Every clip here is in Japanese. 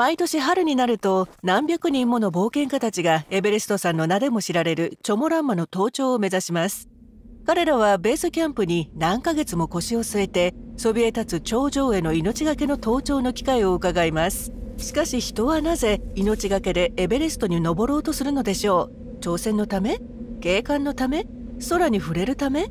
毎年春になると何百人もの冒険家たちがエベレスト山の名でも知られるチョモランマの登頂を目指します彼らはベースキャンプに何ヶ月も腰を据えてそびえ立つ頂上への命がけの登頂の機会を伺いますしかし人はなぜ命がけでエベレストに登ろうとするのでしょう挑戦のため景観のため空に触れるため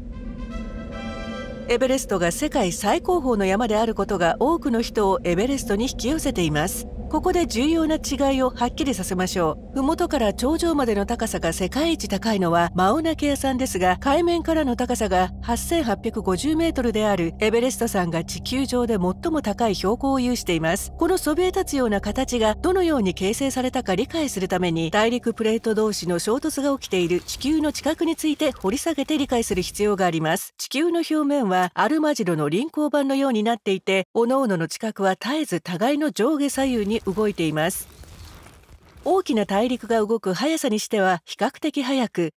エベレストが世界最高峰の山であることが多くの人をエベレストに引き寄せていますここで重要な違いをはっきりさせましょう麓から頂上までの高さが世界一高いのはマオナケア山ですが海面からの高さが8850メートルであるエベレスト山が地球上で最も高い標高を有していますこのそびえ立つような形がどのように形成されたか理解するために大陸プレート同士の衝突が起きている地球の地殻について掘り下げて理解する必要があります地球の表面はアルマジロの輪行板のようになっていて各々の地殻は絶えず互いの上下左右に動いています大きな大陸が動く速さにしては比較的速く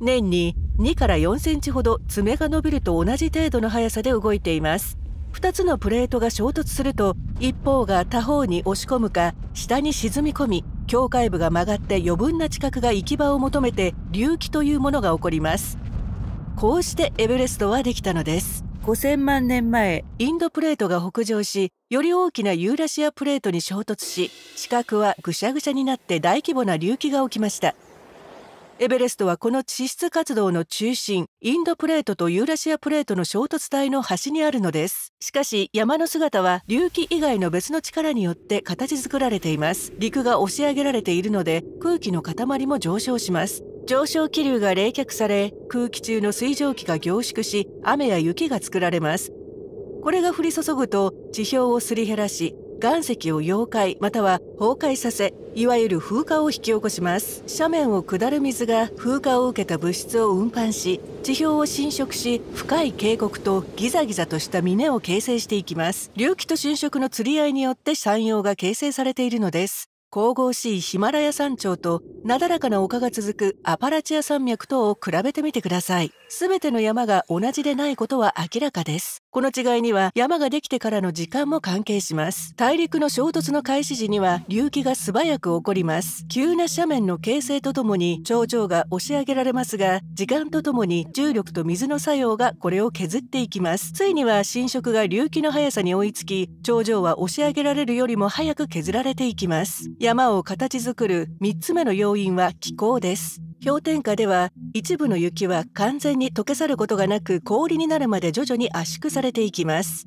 年に2から4センチほど爪が伸びると同じ程度の速さで動いています2つのプレートが衝突すると一方が他方に押し込むか下に沈み込み境界部が曲がって余分な地殻が行き場を求めて隆起というものが起こりますこうしてエベレストはできたのです5000万年前インドプレートが北上しより大きなユーラシアプレートに衝突し地殻はぐしゃぐしゃになって大規模な隆起が起きましたエベレストはこの地質活動の中心インドプレートとユーラシアプレートの衝突帯の端にあるのですしかし山の姿は隆起以外の別の力によって形作られています陸が押し上げられているので空気の塊も上昇します上昇気流が冷却され空気中の水蒸気が凝縮し雨や雪が作られますこれが降り注ぐと地表をすり減らし岩石を溶解または崩壊させいわゆる風化を引き起こします斜面を下る水が風化を受けた物質を運搬し地表を侵食し深い渓谷とギザギザとした峰を形成していきます隆起と侵食の釣り合いによって山陽が形成されているのです神々しいヒマラヤ山頂となだらかな丘が続くアパラチア山脈とを比べてみてください。すべての山が同じでないことは明らかです。この違いには山ができてからの時間も関係します大陸の衝突の開始時には隆起が素早く起こります急な斜面の形成とともに頂上が押し上げられますが時間とともに重力と水の作用がこれを削っていきますついには浸食が隆起の速さに追いつき頂上は押し上げられるよりも早く削られていきます山を形作る3つ目の要因は気候です氷点下では一部の雪は完全に溶け去ることがなく氷になるまで徐々に圧縮されていきます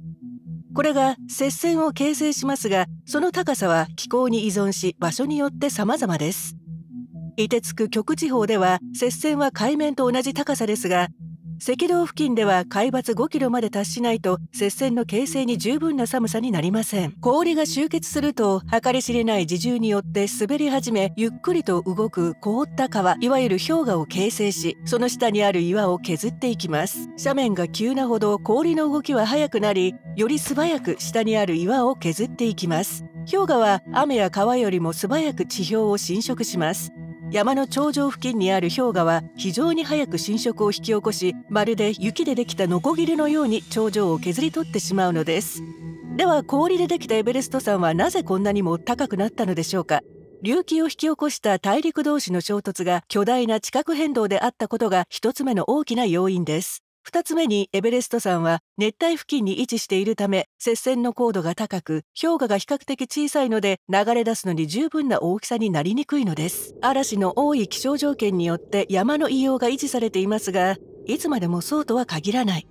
これが接線を形成しますがその高さは気候に依存し場所によって様々です凍てつく極地方では接線は海面と同じ高さですが赤道付近では海抜5キロまで達しないと接戦の形成に十分な寒さになりません氷が集結すると計り知れない自重によって滑り始めゆっくりと動く凍った川いわゆる氷河を形成しその下にある岩を削っていきます斜面が急なほど氷の動きは速くなりより素早く下にある岩を削っていきます氷河は雨や川よりも素早く地表を侵食します山の頂上付近にある氷河は非常に早く浸食を引き起こしまるで雪でできたノコギリのように頂上を削り取ってしまうのですでは氷でできたエベレスト山はなぜこんなにも高くなったのでしょうか隆起を引き起こした大陸同士の衝突が巨大な地殻変動であったことが1つ目の大きな要因です2つ目にエベレスト山は熱帯付近に位置しているため接線の高度が高く氷河が比較的小さいので流れ出すのに十分な大きさになりにくいのです嵐の多い気象条件によって山の異様が維持されていますがいつまでもそうとは限らない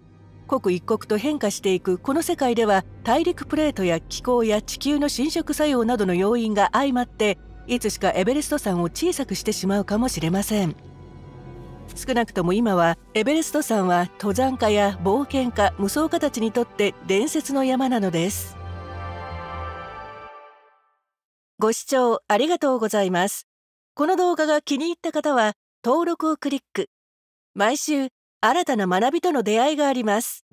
刻一刻と変化していくこの世界では大陸プレートや気候や地球の侵食作用などの要因が相まっていつしかエベレスト山を小さくしてしまうかもしれません少なくとも今はエベレスト山は登山家や冒険家無双家たちにとって伝説の山なのですご視聴ありがとうございますこの動画が気に入った方は登録をクリック毎週新たな学びとの出会いがあります